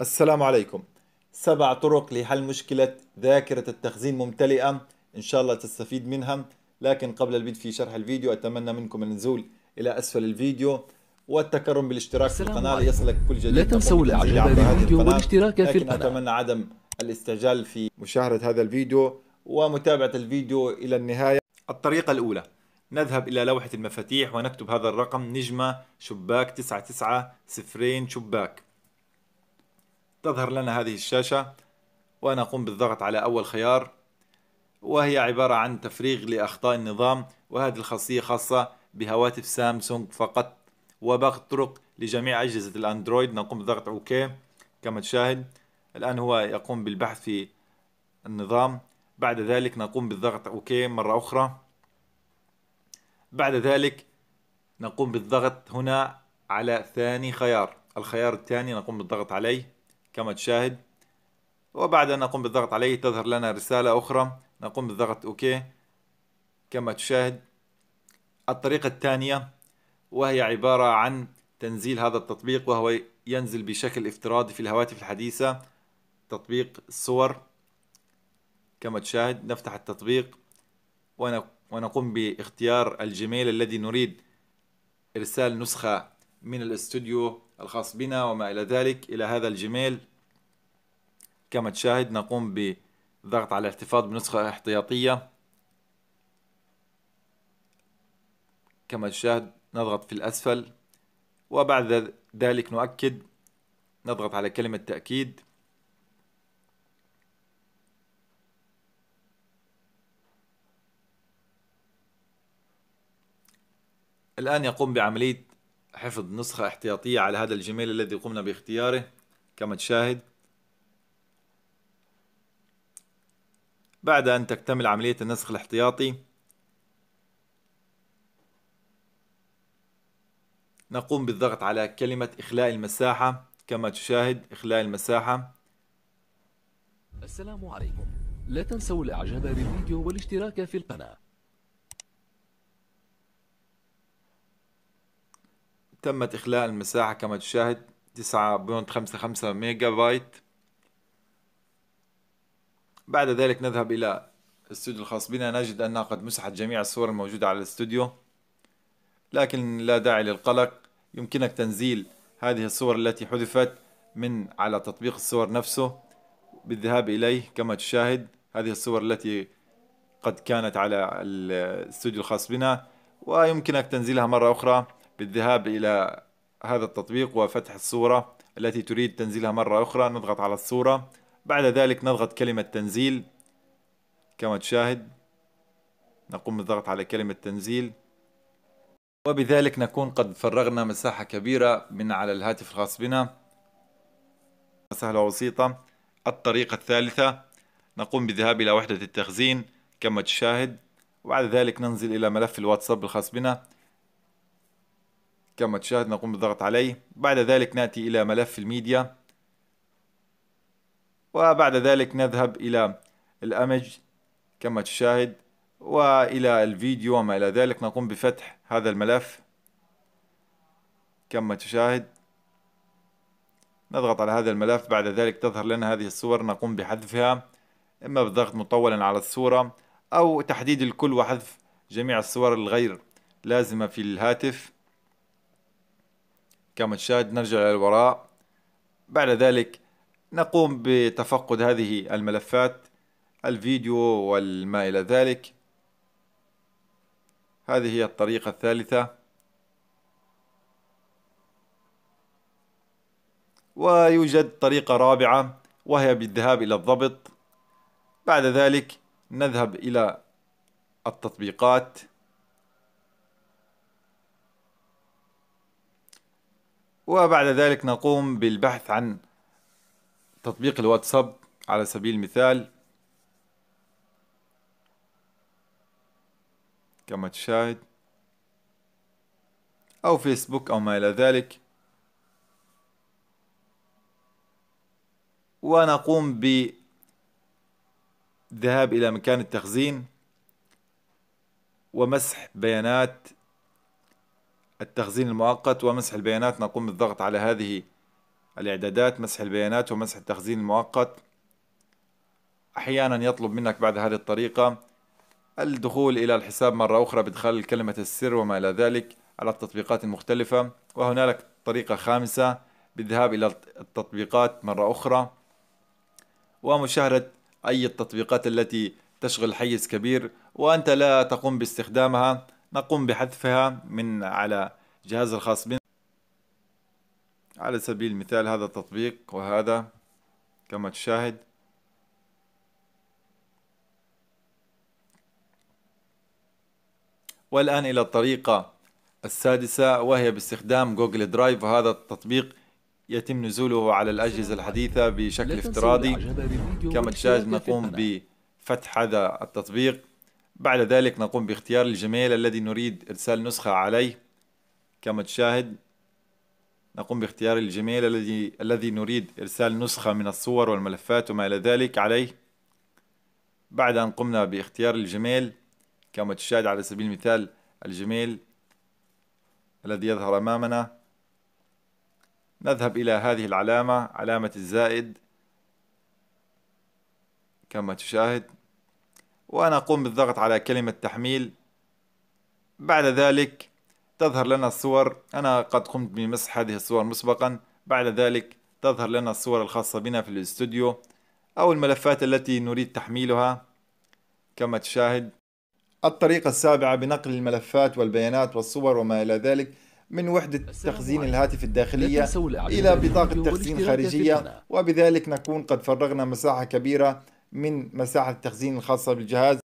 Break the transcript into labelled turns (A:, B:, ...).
A: السلام عليكم سبع طرق لحل مشكلة ذاكرة التخزين ممتلئة إن شاء الله تستفيد منها لكن قبل البدء في شرح الفيديو أتمنى منكم النزول إلى أسفل الفيديو والتكرم بالاشتراك في القناة ليصلك كل جديد لا تنسوا الاعجاب بالفيديو والاشتراك في القناة لكن أتمنى عدم الاستعجال في مشاهدة هذا الفيديو ومتابعة الفيديو إلى النهاية الطريقة الأولى نذهب إلى لوحة المفاتيح ونكتب هذا الرقم نجمة شباك 99 صفرين شباك تظهر لنا هذه الشاشة وأنا أقوم بالضغط على أول خيار وهي عبارة عن تفريغ لأخطاء النظام وهذه الخاصية خاصة بهواتف سامسونج فقط وباقي الطرق لجميع أجهزة الأندرويد نقوم بضغط أوكي كما تشاهد الآن هو يقوم بالبحث في النظام بعد ذلك نقوم بالضغط أوكي مرة أخرى بعد ذلك نقوم بالضغط هنا على ثاني خيار الخيار الثاني نقوم بالضغط عليه كما تشاهد وبعد أن نقوم بالضغط عليه تظهر لنا رسالة أخرى نقوم بالضغط أوكي كما تشاهد الطريقة الثانية وهي عبارة عن تنزيل هذا التطبيق وهو ينزل بشكل افتراضي في الهواتف الحديثة تطبيق الصور كما تشاهد نفتح التطبيق ونقوم باختيار الجيميل الذي نريد إرسال نسخة من الاستوديو الخاص بنا وما إلى ذلك إلى هذا الجيميل كما تشاهد نقوم بضغط على الاحتفاظ بنسخة احتياطية كما تشاهد نضغط في الأسفل وبعد ذلك نؤكد نضغط على كلمة تأكيد الآن يقوم بعملية حفظ نسخة احتياطية على هذا الجيميل الذي قمنا باختياره كما تشاهد بعد أن تكتمل عملية النسخ الاحتياطي نقوم بالضغط على كلمة إخلاء المساحة كما تشاهد إخلاء المساحة السلام عليكم لا تنسوا الإعجاب بالفيديو والاشتراك في القناة تمت إخلاء المساحة كما تشاهد 9.55 ميجا بايت بعد ذلك نذهب إلى الاستوديو الخاص بنا نجد أنها قد مسحت جميع الصور الموجودة على الاستوديو لكن لا داعي للقلق يمكنك تنزيل هذه الصور التي حذفت من على تطبيق الصور نفسه بالذهاب إليه كما تشاهد هذه الصور التي قد كانت على الاستوديو الخاص بنا ويمكنك تنزيلها مرة أخرى بالذهاب إلى هذا التطبيق وفتح الصورة التي تريد تنزيلها مرة أخرى نضغط على الصورة بعد ذلك نضغط كلمة تنزيل كما تشاهد نقوم بالضغط على كلمة تنزيل وبذلك نكون قد فرغنا مساحة كبيرة من على الهاتف الخاص بنا سهلة وبسيطة الطريقة الثالثة نقوم بالذهاب إلى وحدة التخزين كما تشاهد وبعد ذلك ننزل إلى ملف الواتساب الخاص بنا كما تشاهد نقوم بالضغط عليه بعد ذلك نأتي إلى ملف الميديا وبعد ذلك نذهب إلى الأمج كما تشاهد وإلى الفيديو وما إلى ذلك نقوم بفتح هذا الملف كما تشاهد نضغط على هذا الملف بعد ذلك تظهر لنا هذه الصور نقوم بحذفها إما بالضغط مطولا على الصورة أو تحديد الكل وحذف جميع الصور الغير لازمة في الهاتف كما تشاهد نرجع للوراء بعد ذلك نقوم بتفقد هذه الملفات الفيديو والما إلى ذلك هذه هي الطريقة الثالثة ويوجد طريقة رابعة وهي بالذهاب إلى الضبط بعد ذلك نذهب إلى التطبيقات وبعد ذلك نقوم بالبحث عن تطبيق الواتساب على سبيل المثال كما تشاهد أو فيسبوك أو ما إلى ذلك ونقوم بالذهاب إلى مكان التخزين ومسح بيانات التخزين المؤقت ومسح البيانات نقوم بالضغط على هذه الإعدادات مسح البيانات ومسح التخزين المؤقت أحيانا يطلب منك بعد هذه الطريقة الدخول إلى الحساب مرة أخرى بإدخال كلمة السر وما إلى ذلك على التطبيقات المختلفة وهنالك طريقة خامسة بالذهاب إلى التطبيقات مرة أخرى ومشاهدة أي التطبيقات التي تشغل حيز كبير وأنت لا تقوم باستخدامها نقوم بحذفها من على جهاز الخاص بنا على سبيل المثال هذا التطبيق وهذا كما تشاهد والآن إلى الطريقة السادسة وهي باستخدام جوجل درايف وهذا التطبيق يتم نزوله على الأجهزة الحديثة بشكل افتراضي كما تشاهد نقوم بفتح هذا التطبيق بعد ذلك نقوم باختيار الجميل الذي نريد إرسال نسخة عليه كما تشاهد نقوم باختيار الجميل الذي الذي نريد إرسال نسخة من الصور والملفات وما إلى ذلك عليه بعد أن قمنا باختيار الجميل كما تشاهد على سبيل المثال الجميل الذي يظهر أمامنا نذهب إلى هذه العلامة علامة الزائد كما تشاهد وأنا أقوم بالضغط على كلمة تحميل بعد ذلك تظهر لنا الصور أنا قد قمت بمسح هذه الصور مسبقا بعد ذلك تظهر لنا الصور الخاصة بنا في الاستوديو أو الملفات التي نريد تحميلها كما تشاهد الطريقة السابعة بنقل الملفات والبيانات والصور وما إلى ذلك من وحدة تخزين الهاتف الداخلية إلى بطاقة تخزين خارجية وبذلك نكون قد فرغنا مساحة كبيرة من مساحة التخزين الخاصة بالجهاز